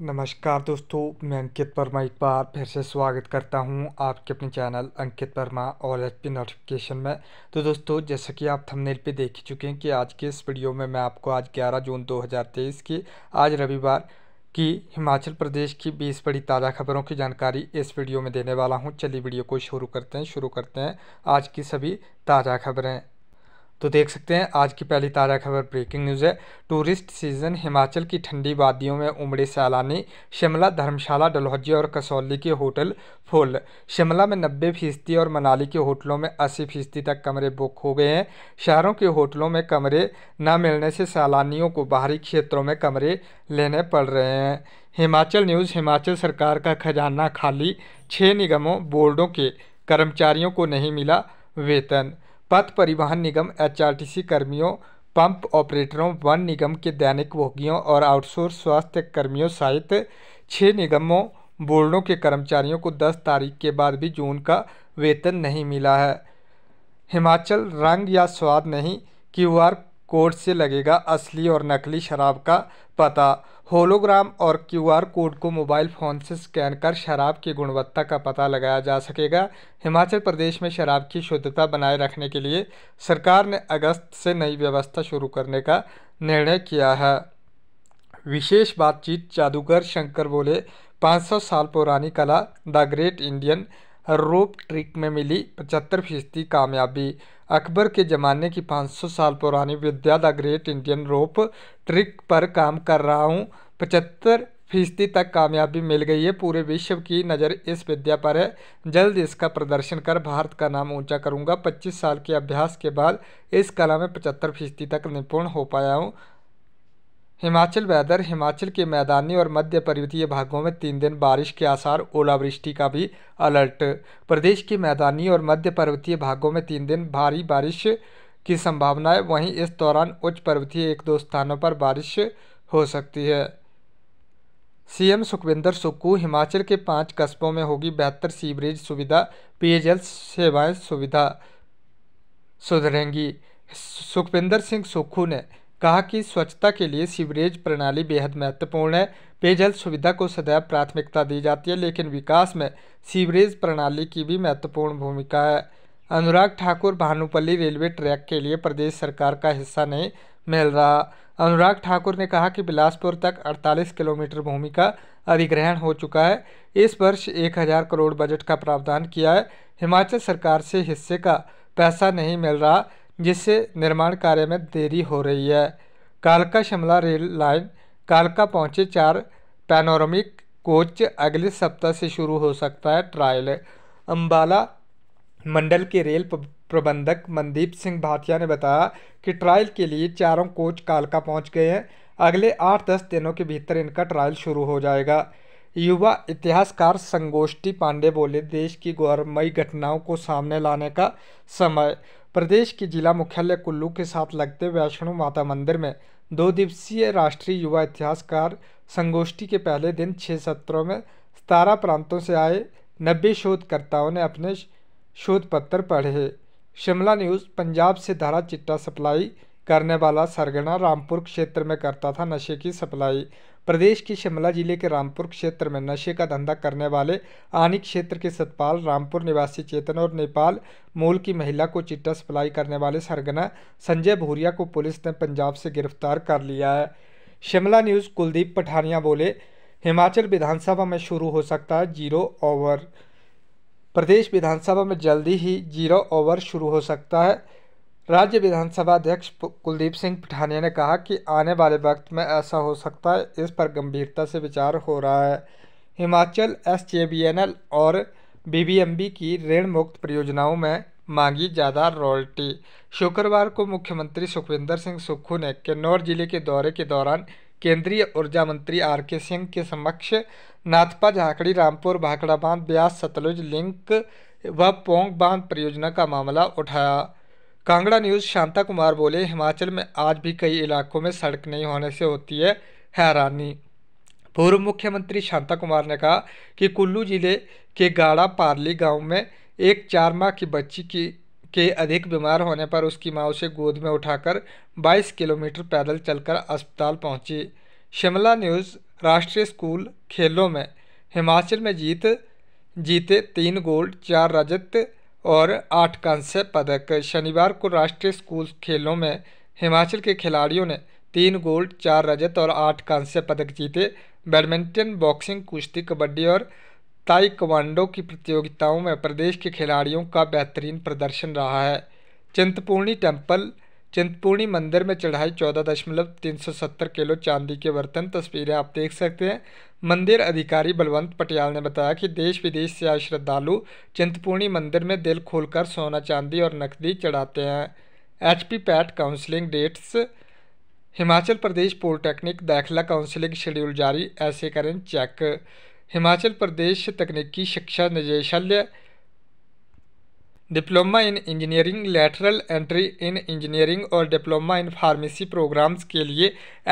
नमस्कार दोस्तों मैं अंकित वर्मा एक बार फिर से स्वागत करता हूं आपके अपने चैनल अंकित वर्मा और एच पी नोटिफिकेशन में तो दोस्तों जैसा कि आप थंबनेल पे देख चुके हैं कि आज के इस वीडियो में मैं आपको आज 11 जून 2023 की आज रविवार की हिमाचल प्रदेश की बीस बड़ी ताज़ा खबरों की जानकारी इस वीडियो में देने वाला हूँ चलिए वीडियो को शुरू करते हैं शुरू करते हैं आज की सभी ताज़ा खबरें तो देख सकते हैं आज की पहली ताज़ा खबर ब्रेकिंग न्यूज़ है टूरिस्ट सीजन हिमाचल की ठंडी वादियों में उमड़े सैलानी शिमला धर्मशाला डलहौजी और कसौली के होटल फुल शिमला में नब्बे फीसदी और मनाली के होटलों में अस्सी फीसदी तक कमरे बुक हो गए हैं शहरों के होटलों में कमरे न मिलने से सैलानियों को बाहरी क्षेत्रों में कमरे लेने पड़ रहे हैं हिमाचल न्यूज़ हिमाचल सरकार का खजाना खाली छः निगमों बोर्डों के कर्मचारियों को नहीं मिला वेतन पथ परिवहन निगम एचआरटीसी कर्मियों पंप ऑपरेटरों वन निगम के दैनिक भोगियों और आउटसोर्स स्वास्थ्य कर्मियों सहित छः निगमों बोर्डों के कर्मचारियों को 10 तारीख के बाद भी जून का वेतन नहीं मिला है हिमाचल रंग या स्वाद नहीं क्यू आर कोड से लगेगा असली और नकली शराब का पता होलोग्राम और क्यूआर कोड को मोबाइल फ़ोन से स्कैन कर शराब की गुणवत्ता का पता लगाया जा सकेगा हिमाचल प्रदेश में शराब की शुद्धता बनाए रखने के लिए सरकार ने अगस्त से नई व्यवस्था शुरू करने का निर्णय किया है विशेष बातचीत जादूगर शंकर बोले 500 साल पुरानी कला the great Indian rope trick में मिली पचहत्तर फीसदी कामयाबी अकबर के ज़माने की 500 साल पुरानी विद्या the great Indian rope trick पर काम कर रहा हूँ पचहत्तर फीसदी तक कामयाबी मिल गई है पूरे विश्व की नज़र इस विद्या पर है जल्द इसका प्रदर्शन कर भारत का नाम ऊंचा करूंगा 25 साल के अभ्यास के बाद इस कला में पचहत्तर फीसदी तक निपुण हो पाया हूँ हिमाचल वेदर हिमाचल के मैदानी और मध्य पर्वतीय भागों में तीन दिन बारिश के आसार ओलावृष्टि का भी अलर्ट प्रदेश के मैदानी और मध्य पर्वतीय भागों में तीन दिन भारी बारिश की संभावना है वहीं इस दौरान उच्च पर्वतीय एक दो स्थानों पर बारिश हो सकती है सीएम सुखविंदर सुक्कू हिमाचल के पांच कस्बों में होगी बेहतर सीवरेज सुविधा पेयजल सेवाएँ सुविधा सुधरेंगी सुखविंदर सिंह सुक्खू ने कहा कि स्वच्छता के लिए सीवरेज प्रणाली बेहद महत्वपूर्ण है पेयजल सुविधा को सदैव प्राथमिकता दी जाती है लेकिन विकास में सीवरेज प्रणाली की भी महत्वपूर्ण भूमिका है अनुराग ठाकुर भानुपल्ली रेलवे ट्रैक के लिए प्रदेश सरकार का हिस्सा नहीं मिल रहा अनुराग ठाकुर ने कहा कि बिलासपुर तक 48 किलोमीटर भूमि का अधिग्रहण हो चुका है इस वर्ष 1000 करोड़ बजट का प्रावधान किया है हिमाचल सरकार से हिस्से का पैसा नहीं मिल रहा जिससे निर्माण कार्य में देरी हो रही है कालका शिमला रेल लाइन कालका पहुंचे चार पैनोरमिक कोच अगले सप्ताह से शुरू हो सकता है ट्रायल अम्बाला मंडल के रेल प्रबंधक मनदीप सिंह भाटिया ने बताया कि ट्रायल के लिए चारों कोच कालका पहुंच गए हैं अगले आठ दस दिनों के भीतर इनका ट्रायल शुरू हो जाएगा युवा इतिहासकार संगोष्ठी पांडे बोले देश की गौरवमयी घटनाओं को सामने लाने का समय प्रदेश के जिला मुख्यालय कुल्लू के साथ लगते वैष्णो माता मंदिर में दो दिवसीय राष्ट्रीय युवा इतिहासकार संगोष्ठी के पहले दिन छः सत्रों में सतारह प्रांतों से आए नब्बे शोधकर्ताओं ने अपने शोध पत्र पढ़े शिमला न्यूज़ पंजाब से धारा चिट्टा सप्लाई करने वाला सरगना रामपुर क्षेत्र में करता था नशे की सप्लाई प्रदेश के शिमला जिले के रामपुर क्षेत्र में नशे का धंधा करने वाले आनी क्षेत्र के सतपाल रामपुर निवासी चेतन और नेपाल मूल की महिला को चिट्टा सप्लाई करने वाले सरगना संजय भूरिया को पुलिस ने पंजाब से गिरफ्तार कर लिया है शिमला न्यूज़ कुलदीप पठानिया बोले हिमाचल विधानसभा में शुरू हो सकता है जीरो ओवर प्रदेश विधानसभा में जल्दी ही जीरो ओवर शुरू हो सकता है राज्य विधानसभा अध्यक्ष कुलदीप सिंह पठानिया ने कहा कि आने वाले वक्त में ऐसा हो सकता है इस पर गंभीरता से विचार हो रहा है हिमाचल एस और बी की ऋण मुक्त परियोजनाओं में मांगी ज़्यादा रॉयल्टी शुक्रवार को मुख्यमंत्री सुखविंदर सिंह सुक्खू ने किन्नौर जिले के दौरे के दौरान केंद्रीय ऊर्जा मंत्री आर के सिंह के समक्ष नाथपा झाकड़ी रामपुर भाखड़ा बांध ब्यास सतलुज लिंक व पोंग बांध परियोजना का मामला उठाया कांगड़ा न्यूज़ शांता कुमार बोले हिमाचल में आज भी कई इलाकों में सड़क नहीं होने से होती है हैरानी पूर्व मुख्यमंत्री शांता कुमार ने कहा कि कुल्लू जिले के गाड़ा पारली गांव में एक चार माह की बच्ची की के अधिक बीमार होने पर उसकी माँ उसे गोद में उठाकर 22 किलोमीटर पैदल चलकर अस्पताल पहुंची शिमला न्यूज़ राष्ट्रीय स्कूल खेलों में हिमाचल में जीत जीते तीन गोल्ड चार रजत और आठ कांस्य पदक शनिवार को राष्ट्रीय स्कूल खेलों में हिमाचल के खिलाड़ियों ने तीन गोल्ड चार रजत और आठ कांस्य पदक जीते बैडमिंटन बॉक्सिंग कुश्ती कबड्डी और ताइक्वांडो की प्रतियोगिताओं में प्रदेश के खिलाड़ियों का बेहतरीन प्रदर्शन रहा है चिंतपूर्णी टेम्पल चिंतपूर्णी मंदिर में चढ़ाई चौदह दशमलव तीन सौ सत्तर किलो चांदी के बर्तन तस्वीरें आप देख सकते हैं मंदिर अधिकारी बलवंत पटियाल ने बताया कि देश विदेश से आए श्रद्धालु चिंतपूर्णी मंदिर में दिल खोलकर सोना चांदी और नकदी चढ़ाते हैं H P PAT counselling dates Himachal Pradesh polytechnic दाखिला काउंसलिंग शेड्यूल जारी ऐसे करें चेक हिमाचल प्रदेश तकनीकी शिक्षा निदेशालय diploma in engineering lateral entry in engineering और डिप्लोमा इन फार्मेसी प्रोग्राम्स के लिए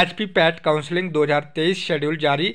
H P PAT counselling 2023 schedule जारी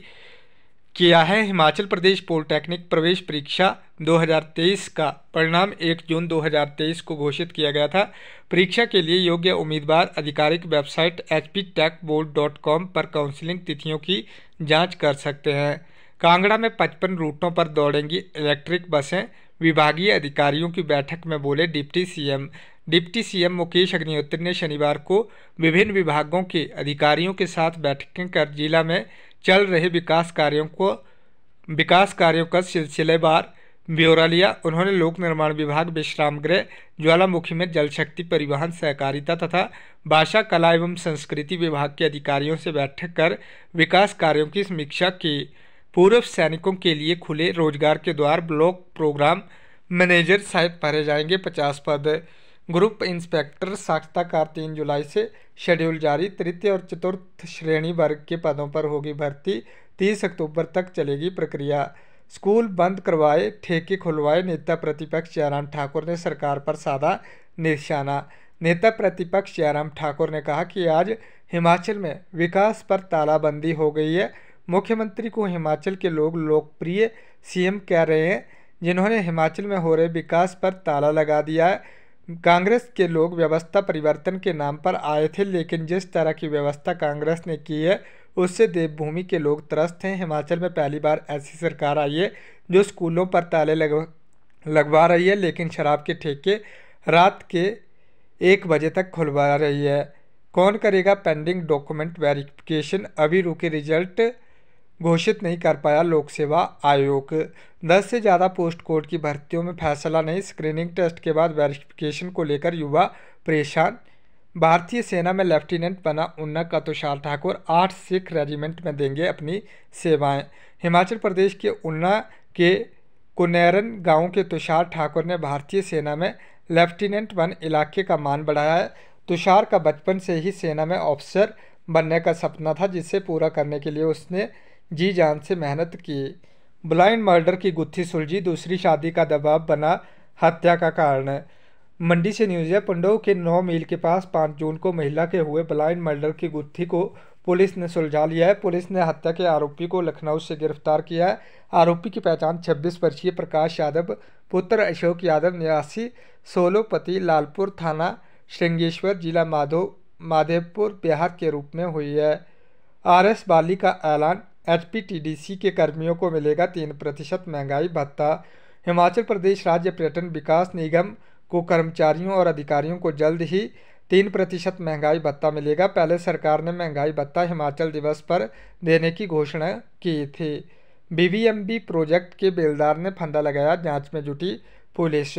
किया है हिमाचल प्रदेश पॉलिटेक्निक प्रवेश परीक्षा 2023 का परिणाम 1 जून 2023 को घोषित किया गया था परीक्षा के लिए योग्य उम्मीदवार आधिकारिक website H P board dot com पर काउंसलिंग तिथियों की जाँच कर सकते हैं कांगड़ा में पचपन रूटों पर दौड़ेंगी इलेक्ट्रिक बसें विभागीय अधिकारियों की बैठक में बोले deputy CM deputy CM Mukesh Agnihotri ने शनिवार को विभिन्न विभागों के अधिकारियों के साथ बैठकें कर जिला में चल रहे विकास कार्यों को विकास कार्यों का सिलसिलेवार ब्यौरा लिया उन्होंने लोक निर्माण विभाग विश्राम गृह ज्वालामुखी में जल शक्ति परिवहन सहकारिता तथा भाषा कला एवं संस्कृति विभाग के अधिकारियों से बैठक कर विकास कार्यों की समीक्षा की पूर्व सैनिकों के लिए खुले रोजगार के द्वार ब्लॉक प्रोग्राम मैनेजर साहब भरे जाएंगे पचास पद ग्रुप इंस्पेक्टर साक्षताकार तीन जुलाई से शेड्यूल जारी तृतीय और चतुर्थ श्रेणी वर्ग के पदों पर होगी भर्ती तीस अक्टूबर तक चलेगी प्रक्रिया स्कूल बंद करवाए ठेके खुलवाए नेता प्रतिपक्ष जयराम ठाकुर ने सरकार पर साधा निशाना नेता प्रतिपक्ष जयराम ठाकुर ने कहा कि आज हिमाचल में विकास पर तालाबंदी हो गई है मुख्यमंत्री को हिमाचल के लोग लोकप्रिय सीएम कह रहे हैं जिन्होंने हिमाचल में हो रहे विकास पर ताला लगा दिया है कांग्रेस के लोग व्यवस्था परिवर्तन के नाम पर आए थे लेकिन जिस तरह की व्यवस्था कांग्रेस ने की है उससे देवभूमि के लोग त्रस्त हैं हिमाचल में पहली बार ऐसी सरकार आई है जो स्कूलों पर ताले लग लगवा रही है लेकिन शराब के ठेके रात के एक बजे तक खुलवा रही है कौन करेगा पेंडिंग डॉक्यूमेंट वेरिफिकेशन अभी रुके रिजल्ट घोषित नहीं कर पाया लोक सेवा आयोग दस से ज़्यादा पोस्ट कोड की भर्तियों में फैसला नहीं स्क्रीनिंग टेस्ट के बाद वेरिफिकेशन को लेकर युवा परेशान भारतीय सेना में लेफ्टिनेंट बना उन्ना का तुषार ठाकुर आठ सिख रेजिमेंट में देंगे अपनी सेवाएं हिमाचल प्रदेश के उन्ना के कुनेरन गांव के तुषार ठाकुर ने भारतीय सेना में लेफ्टिनेंट वन इलाके का मान बढ़ाया है तुषार का बचपन से ही सेना में ऑफिसर बनने का सपना था जिसे पूरा करने के लिए उसने जी जान से मेहनत की ब्लाइंड मर्डर की गुत्थी सुलझी दूसरी शादी का दबाव बना हत्या का कारण मंडी से न्यूज है पंडो के नौ मील के पास पाँच जून को महिला के हुए ब्लाइंड मर्डर की गुत्थी को पुलिस ने सुलझा लिया है पुलिस ने हत्या के आरोपी को लखनऊ से गिरफ्तार किया है आरोपी की पहचान 26 वर्षीय प्रकाश यादव पुत्र अशोक यादव निवासी सोलोपति लालपुर थाना श्रृंगेश्वर जिला माधो माधेपुर बिहार के रूप में हुई है आर एस बाली का ऐलान एचपीटीडीसी के कर्मियों को मिलेगा तीन प्रतिशत महंगाई भत्ता हिमाचल प्रदेश राज्य पर्यटन विकास निगम को कर्मचारियों और अधिकारियों को जल्द ही तीन प्रतिशत महंगाई भत्ता मिलेगा पहले सरकार ने महंगाई भत्ता हिमाचल दिवस पर देने की घोषणा की थी बीवीएमबी प्रोजेक्ट के बेलदार ने फंदा लगाया जांच में जुटी पुलिस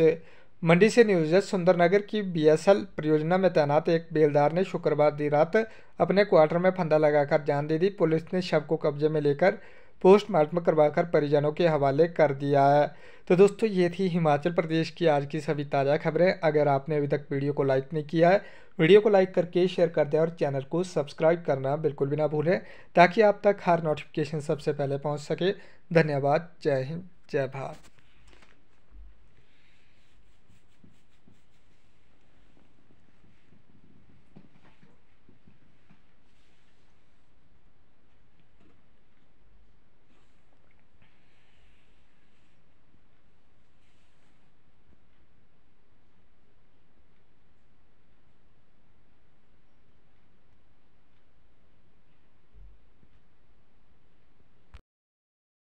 मंडी से न्यूज सुंदरनगर की बीएसएल परियोजना में तैनात एक बेलदार ने शुक्रवार देर रात अपने क्वार्टर में फंदा लगाकर जान दे दी पुलिस ने शव को कब्जे में लेकर पोस्टमार्टम करवाकर परिजनों के हवाले कर दिया है तो दोस्तों ये थी हिमाचल प्रदेश की आज की सभी ताज़ा खबरें अगर आपने अभी तक वीडियो को लाइक नहीं किया है वीडियो को लाइक करके शेयर कर दें और चैनल को सब्सक्राइब करना बिल्कुल भी ना भूलें ताकि आप तक हर नोटिफिकेशन सबसे पहले पहुँच सके धन्यवाद जय हिंद जय भारत